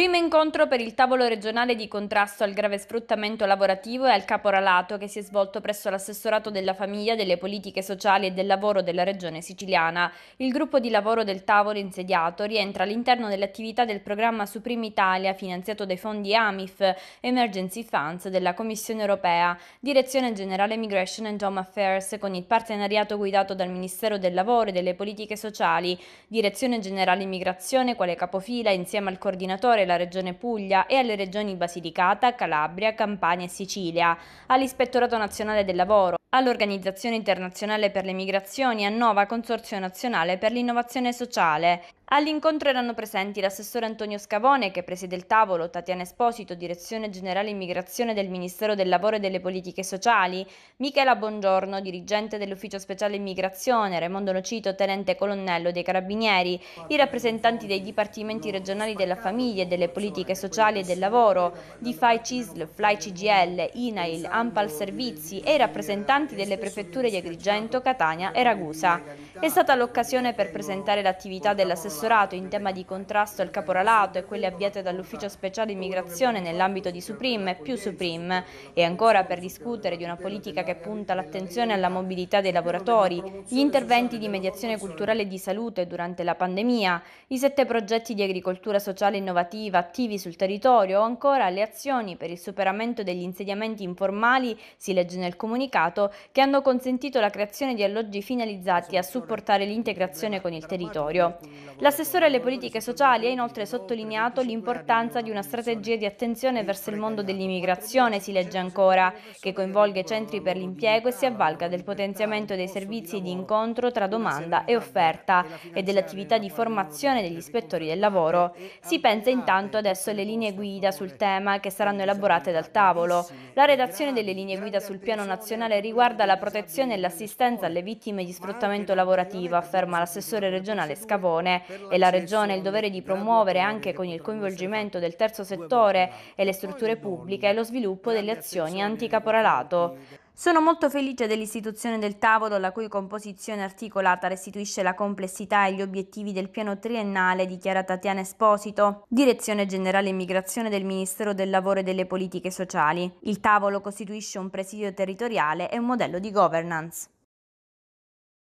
Primo incontro per il tavolo regionale di contrasto al grave sfruttamento lavorativo e al caporalato che si è svolto presso l'assessorato della famiglia, delle politiche sociali e del lavoro della regione siciliana. Il gruppo di lavoro del tavolo insediato rientra all'interno dell'attività del programma Supreme Italia finanziato dai fondi AMIF, Emergency Funds della Commissione Europea, Direzione Generale Migration and Home Affairs con il partenariato guidato dal Ministero del Lavoro e delle Politiche Sociali, Direzione Generale Immigrazione quale capofila insieme al coordinatore alla Regione Puglia e alle regioni Basilicata, Calabria, Campania e Sicilia, all'Ispettorato Nazionale del Lavoro, all'Organizzazione internazionale per le migrazioni e a Nova Consorzio Nazionale per l'innovazione sociale. All'incontro erano presenti l'assessore Antonio Scavone, che presiede il tavolo, Tatiana Esposito, direzione generale immigrazione del Ministero del Lavoro e delle Politiche Sociali, Michela Bongiorno, dirigente dell'Ufficio Speciale Immigrazione, Raimondo Nocito, tenente colonnello dei Carabinieri, i rappresentanti dei dipartimenti regionali della famiglia e delle politiche sociali e del lavoro, di FAI CISL, FLAI CGL, INAIL, AMPAL Servizi e i rappresentanti rappresentanti delle prefetture di Agrigento, Catania e Ragusa. È stata l'occasione per presentare l'attività dell'assessorato in tema di contrasto al caporalato e quelle avviate dall'Ufficio Speciale Immigrazione nell'ambito di Supreme e più Supreme e ancora per discutere di una politica che punta l'attenzione alla mobilità dei lavoratori, gli interventi di mediazione culturale e di salute durante la pandemia, i sette progetti di agricoltura sociale innovativa attivi sul territorio o ancora le azioni per il superamento degli insediamenti informali, si legge nel comunicato, che hanno consentito la creazione di alloggi finalizzati a supportare l'integrazione con il territorio. L'assessore alle politiche sociali ha inoltre sottolineato l'importanza di una strategia di attenzione verso il mondo dell'immigrazione, si legge ancora, che coinvolga i centri per l'impiego e si avvalga del potenziamento dei servizi di incontro tra domanda e offerta e dell'attività di formazione degli ispettori del lavoro. Si pensa intanto adesso alle linee guida sul tema che saranno elaborate dal tavolo. La redazione delle linee guida sul piano nazionale riguarda riguarda la protezione e l'assistenza alle vittime di sfruttamento lavorativo, afferma l'assessore regionale Scavone, e la Regione ha il dovere di promuovere anche con il coinvolgimento del terzo settore e le strutture pubbliche lo sviluppo delle azioni anticaporalato. Sono molto felice dell'istituzione del tavolo, la cui composizione articolata restituisce la complessità e gli obiettivi del piano triennale, dichiara Tatiana Esposito, Direzione Generale Immigrazione del Ministero del Lavoro e delle Politiche Sociali. Il tavolo costituisce un presidio territoriale e un modello di governance.